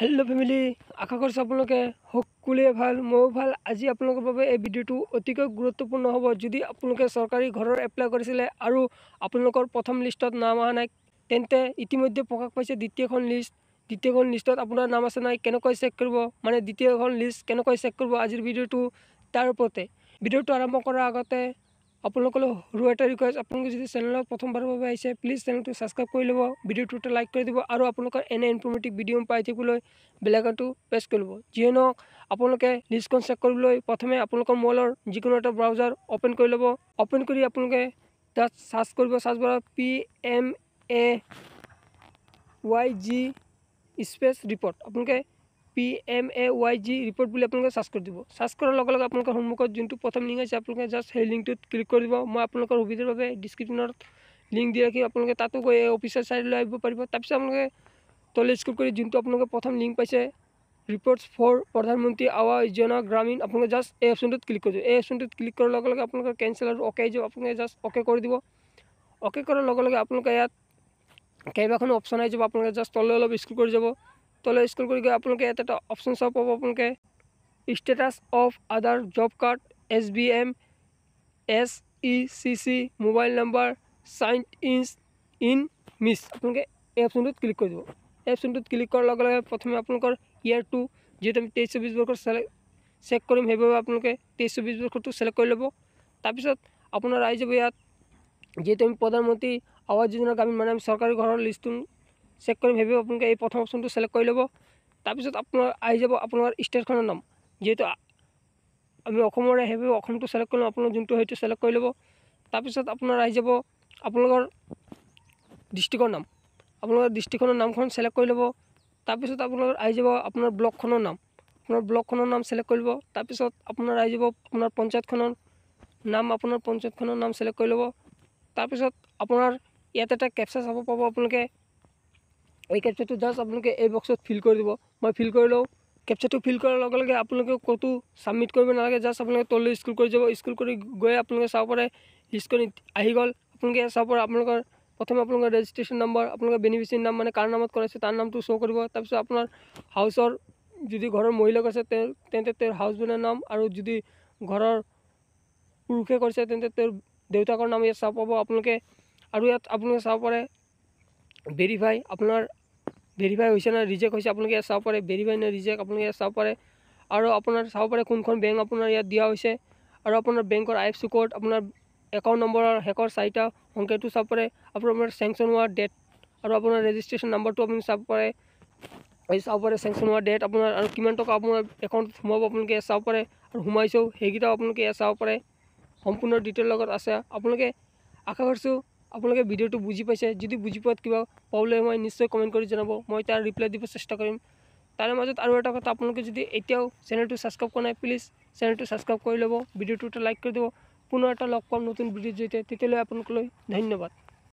hello' family আশা কৰিছোঁ আপোনালোকে সকলোৱে ভাল ময়ো ভাল আজি আপোনালোকৰ বাবে এই ভিডিঅ'টো অতিকৈ গুৰুত্বপূৰ্ণ হ'ব যদি আপোনালোকে চৰকাৰী ঘৰৰ এপ্লাই কৰিছিলে আৰু আপোনালোকৰ প্ৰথম লিষ্টত নাম অহা নাই তেন্তে ইতিমধ্যে প্ৰকাশ পাইছে দ্বিতীয়খন লিষ্ট দ্বিতীয়খন লিষ্টত আপোনাৰ নাম আছে নাই কেনেকৈ চেক কৰিব মানে দ্বিতীয়খন লিষ্ট কেনেকৈ চেক কৰিব আজিৰ ভিডিঅ'টো তাৰ ওপৰতে ভিডিঅ'টো আৰম্ভ কৰাৰ আগতে আপোনালোকলৈ সৰু এটা ৰিকুৱেষ্ট আপোনালোকে যদি চেনেলত প্ৰথমবাৰৰ বাবে আহিছে প্লিজ চেনেলটো ছাবস্ক্ৰাইব কৰি ল'ব ভিডিঅ'টো এটা লাইক কৰি দিব আৰু আপোনালোকৰ এনে ইনফৰ্মেটিভ ভিডিঅ' পাই থাকিবলৈ বেলেগটো প্ৰেছ কৰি ল'ব যিয়ে নহওক আপোনালোকে লিষ্টখন চেক কৰিবলৈ প্ৰথমে আপোনালোকৰ মোবাইলৰ যিকোনো এটা ব্ৰাউজাৰ অ'পেন কৰি ল'ব অ'পেন কৰি আপোনালোকে তাত চাৰ্চ কৰিব চাৰ্চ কৰা P M A Y G স্পেচ ৰিপৰ্ট আপোনালোকে P M A Y G report বুলি আপোনালোকে চাৰ্চ কৰি দিব চাৰ্চ কৰাৰ লগে লগে আপোনালোকৰ সন্মুখত যোনটো প্ৰথম লিংক আছে আপোনালোকে জাষ্ট সেই লিংকটোত ক্লিক কৰি দিব মই আপোনালোকৰ সুবিধাৰ বাবে ডিছক্ৰিপশ্যনত লিংক দি ৰাখি আপোনালোকে তাতো গৈ অফিচাৰ চাই লৈ আহিব পাৰিব তাৰপিছত আপোনালোকে তলে স্কুল কৰি যোনটো আপোনালোকে প্ৰথম লিংক পাইছে ৰিপৰ্টছ ফৰ প্ৰধানমন্ত্ৰী আৱাস যোজনা গ্ৰামীণ আপোনালোকে জাষ্ট এই অপশ্যনটোত ক্লিক কৰি দিব এই অপশ্যনটোত ক্লিক কৰাৰ লগে লগে আপোনালোকৰ কেঞ্চেল আৰু অকে যাব আপোনালোকে জাষ্ট অকে কৰি দিব অকে কৰাৰ লগে লগে আপোনালোকে ইয়াত কেইবাখনো অপশ্যন আহি যাব আপোনালোকে জাষ্ট তলে অলপ স্কুল কৰি যাব তলে স্কুল কৰি গৈ আপোনালোকে ইয়াত এটা অপশ্যন চাব পাব আপোনালোকে status of Aadhaar job card S B M S E C C mobile number sign in in miss আপোনালোকে এই অপশ্যনটোত ক্লিক কৰি দিব এই অপশ্যনটোত ক্লিক কৰাৰ লগে লগে প্ৰথমে আপোনালোকৰ ইয়াৰ টু যিহেতু আমি তেইছ চৌব্বিছ বৰ্ষৰ চেলেক্ট চেক কৰিম সেইবাবে আপোনালোকে তেইছ চৌব্বিছ বৰ্ষটো চিলেক্ট কৰি ল'ব তাৰপিছত আপোনাৰ ৰাইজ হ'ব ইয়াত যিহেতু আমি প্ৰধানমন্ত্ৰী আৱাস যোজনা গ্ৰামীণ মানে আমি চৰকাৰী ঘৰৰ লিষ্টটো চেক কৰিম সেইবাবে আপোনালোকে এই প্ৰথম অপশ্যনটো চিলেক্ট কৰি ল'ব তাৰপিছত আপোনাৰ আহি যাব আপোনাৰ ষ্টেটখনৰ নাম যিহেতু আমি অসমৰে সেইবাবে অসমটো চিলেক্ট কৰি ল'ম আপোনাৰ যোনটো সেইটো চিলেক্ট কৰি ল'ব তাৰপিছত আপোনাৰ আহি যাব আপোনালোকৰ ডিষ্ট্ৰিক্টৰ নাম আপোনালোকৰ ডিষ্ট্ৰিক্টখনৰ নামখন চিলেক্ট কৰি ল'ব তাৰপিছত আপোনালোকৰ আহি যাব আপোনাৰ ব্লকখনৰ নাম আপোনাৰ ব্লকখনৰ নাম চিলেক্ট কৰি ল'ব তাৰপিছত আপোনাৰ আহি যাব আপোনাৰ পঞ্চায়তখনৰ নাম আপোনাৰ পঞ্চায়তখনৰ নাম চিলেক্ট কৰি ল'ব তাৰপিছত আপোনাৰ ইয়াত এটা কেপচা চাব পাব আপোনালোকে এই কেপচাৰটো জাষ্ট আপোনালোকে এই বক্সত ফিল কৰি দিব মই ফিল কৰি লওঁ কেপচাৰটো ফিল কৰাৰ লগে লগে আপোনালোকে ক'তো ছাবমিট কৰিব নালাগে জাষ্ট আপোনালোকে তললৈ স্কুল কৰি যাব স্কুল কৰি গৈ আপোনালোকে চাব পাৰে লিষ্টখন আহি গ'ল আপোনালোকে চাব পাৰে আপোনালোকৰ প্ৰথমে আপোনালোকৰ ৰেজিষ্ট্ৰেশ্যন নম্বৰ আপোনালোকৰ বেনিফিচিয়াৰী নাম মানে কাৰ নামত কৰাইছে তাৰ নামটো শ্ব' কৰিব তাৰপিছত আপোনাৰ হাউচৰ যদি ঘৰৰ মহিলা কৰিছে তেন্তে তেওঁৰ হাউচবেণ্ডৰ নাম আৰু যদি ঘৰৰ পুৰুষে কৰিছে তেন্তে তেওঁৰ দেউতাকৰ নাম ইয়াত চাব পাব আপোনালোকে আৰু ইয়াত আপোনালোকে চাব পাৰে ভেৰিফাই আপোনাৰ ভেৰিফাই হৈছে নে ৰিজেক্ট হৈছে আপোনালোকে চাব পাৰে ভেৰিফাই নে ৰিজেক্ট আপোনালোকে চাব পাৰে আৰু আপোনাৰ চাব পাৰে কোনখন বেংক আপোনাৰ ইয়াত দিয়া হৈছে আৰু আপোনাৰ বেংকৰ আই এফ চি ক'ড আপোনাৰ একাউণ্ট নম্বৰৰ শেষৰ চাৰিটা সংকেতটো চাব পাৰে আপোনাৰ আপোনাৰ চেংচন হোৱা ডেট আৰু আপোনাৰ ৰেজিষ্ট্ৰেশ্যন নাম্বাৰটো আপুনি চাব পাৰে এই চাব পাৰে চেংচন হোৱা ডেট আপোনাৰ আৰু কিমান টকা আপোনাৰ একাউণ্টত সোমাব আপোনালোকে চাব পাৰে আৰু সোমাইছেও সেইকেইটাও আপোনালোকে ইয়াত চাব পাৰে সম্পূৰ্ণ ডিটেইল লগত আছে আপোনালোকে আশা কৰিছোঁ আপোনালোকে ভিডিঅ'টো বুজি পাইছে যদি বুজি পোৱাত কিবা প্ৰব্লেম হয় নিশ্চয় কমেণ্ট কৰি জনাব মই তাৰ ৰিপ্লাই দিব চেষ্টা কৰিম তাৰে মাজত আৰু এটা কথা আপোনালোকে যদি এতিয়াও চেনেলটো ছাবস্ক্ৰাইব কৰা নাই প্লিজ চেনেলটো ছাবস্ক্ৰাইব কৰি ল'ব ভিডিঅ'টো এটা লাইক কৰি দিব পুনৰ এটা লগ পাম নতুন ভিডিঅ'ৰ জৰিয়তে তেতিয়ালৈ আপোনালোকলৈ ধন্যবাদ